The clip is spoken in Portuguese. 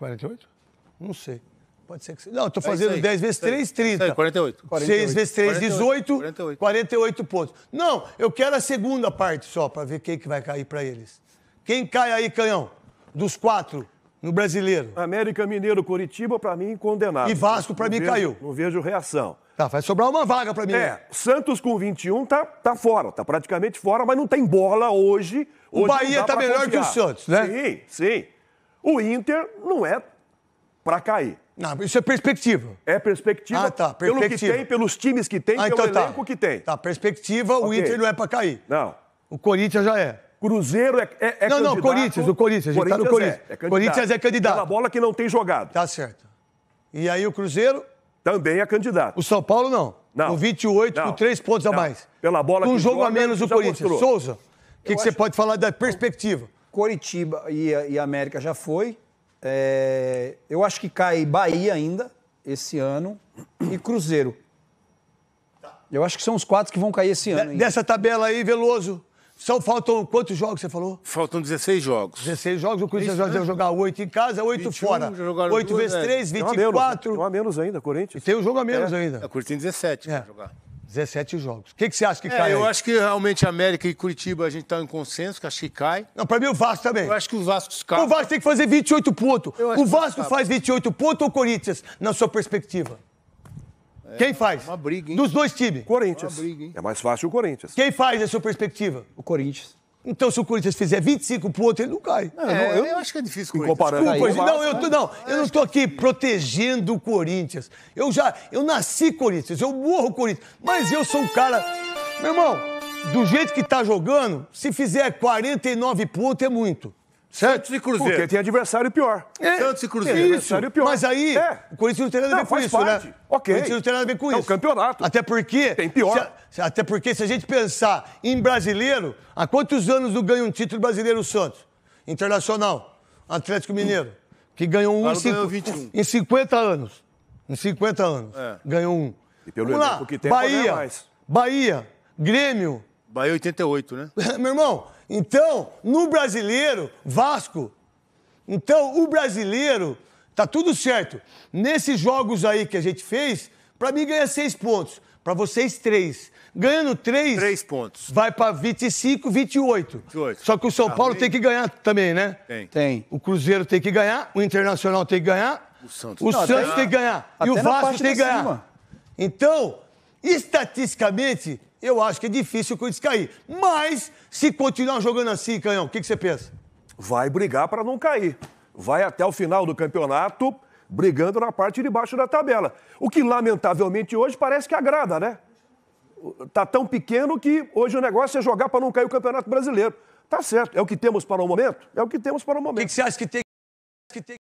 48? Não sei. Pode ser que seja. Não, estou é fazendo é 10 vezes 3, 30. Aí, 48. 6 vezes 3, 48. 18. 48. 48 pontos. Não, eu quero a segunda parte só, para ver quem que vai cair para eles. Quem cai aí, Canhão? Dos quatro no brasileiro. América Mineiro, Curitiba, para mim, condenado. E Vasco, para mim, vejo, caiu. Não vejo reação. Tá, vai sobrar uma vaga para mim. É, Santos com 21 tá, tá fora, tá praticamente fora, mas não tem bola hoje. hoje o Bahia tá melhor confiar. que o Santos, né? Sim, sim. O Inter não é para cair. Não, isso é perspectiva. É perspectiva, ah, tá, perspectiva. pelo que tem, pelos times que tem, ah, pelo então tá. elenco tá. que tem. Tá, perspectiva, okay. o Inter não é para cair. Não. O Corinthians já é. Cruzeiro é, é, é não, candidato. Não, não, Corinthians, o Corinthians, a gente Corinthians tá no Corinthians. É, é candidato. Corinthians é candidato. Pela bola que não tem jogado. Tá certo. E aí o Cruzeiro? Também é candidato. O São Paulo não. Não. Com 28, não. com três pontos não. a mais. Pela bola um jogo joga, a menos o Corinthians. Mostrou. Souza, o que, que acho... você pode falar da perspectiva? Coritiba e, e América já foi. É, eu acho que cai Bahia ainda esse ano e Cruzeiro. Eu acho que são os quatro que vão cair esse ano. De, dessa tabela aí, Veloso, só faltam quantos jogos você falou? Faltam 16 jogos. 16 jogos, o Corinthians vai né? jogar 8 em casa, 8 21, fora. 8 duas, vezes 3, é. 24. Tem um a menos, né? a menos ainda, Corinthians. E tem um jogo a menos é. ainda. É, o Corinthians tem 17 é. jogar. 17 jogos. O que, que você acha que é, cai? Eu aí? acho que realmente América e Curitiba a gente está em consenso, que acho que cai. Não, para mim o Vasco também. Eu acho que o Vasco cai. O Vasco tem que fazer 28 pontos. O Vasco faz 28 pontos ou o Corinthians, na sua perspectiva? É, Quem faz? Uma briga, hein? Dos dois times. Corinthians. É, briga, é mais fácil o Corinthians. Quem faz, na sua perspectiva? O Corinthians. Então, se o Corinthians fizer 25 pro outro, ele não cai. Não, é, eu, eu, acho que é difícil o Comparando não, eu, tô, não, eu não estou é aqui protegendo o Corinthians. Eu já, eu nasci Corinthians, eu morro Corinthians. Mas eu sou um cara... Meu irmão, do jeito que está jogando, se fizer 49 pontos é muito. Santos e Cruzeiro. Porque tem adversário pior. É. Santos e Cruzeiro. Tem adversário pior. Mas aí, é. o Corinthians não tem nada a ver com isso, né? parte. né? Ok. O Corinthians não tem nada a ver com é isso. É o campeonato. Até porque... Tem pior. Se, até porque se a gente pensar em brasileiro, há quantos anos não ganha um título brasileiro o Santos? Internacional. Atlético Mineiro. Que ganhou um claro, ah, em, ganhou em 50 anos. Em 50 anos. É. Ganhou um. E pelo Vamos lá. que tem, Bahia, mais. Bahia, Grêmio... Bahia 88, né? Meu irmão... Então, no brasileiro, Vasco. Então, o brasileiro, tá tudo certo. Nesses jogos aí que a gente fez, para mim ganha seis pontos. Para vocês, três. Ganhando três. Três pontos. Vai para 25, 28. 28. Só que o São tá Paulo tem que ganhar também, né? Tem. tem. O Cruzeiro tem que ganhar, o Internacional tem que ganhar. O Santos, o Não, Santos tem que ganhar. E o Vasco tem que ganhar. Então, Estatisticamente, eu acho que é difícil o Corinthians cair. Mas, se continuar jogando assim, Canhão, o que, que você pensa? Vai brigar para não cair. Vai até o final do campeonato brigando na parte de baixo da tabela. O que, lamentavelmente, hoje parece que agrada, né? Tá tão pequeno que hoje o negócio é jogar para não cair o Campeonato Brasileiro. Tá certo, é o que temos para o momento? É o que temos para o momento. O que, que você acha que tem que tem